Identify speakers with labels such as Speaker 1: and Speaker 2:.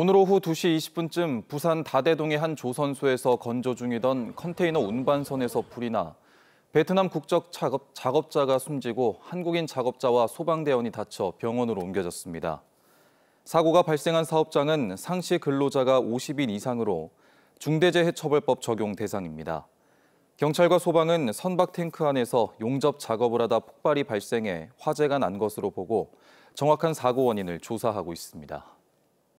Speaker 1: 오늘 오후 2시 20분쯤 부산 다대동의 한 조선소에서 건조 중이던 컨테이너 운반선에서 불이 나 베트남 국적 작업, 자가 숨지고 한국인 작업자와 소방대원이 다쳐 병원으로 옮겨졌습니다. 사고가 발생한 사업장은 상시 근로자가 50인 이상으로 중대재해처벌법 적용 대상입니다. 경찰과 소방은 선박 탱크 안에서 용접 작업을 하다 폭발이 발생해 화재가 난 것으로 보고 정확한 사고 원인을 조사하고 있습니다.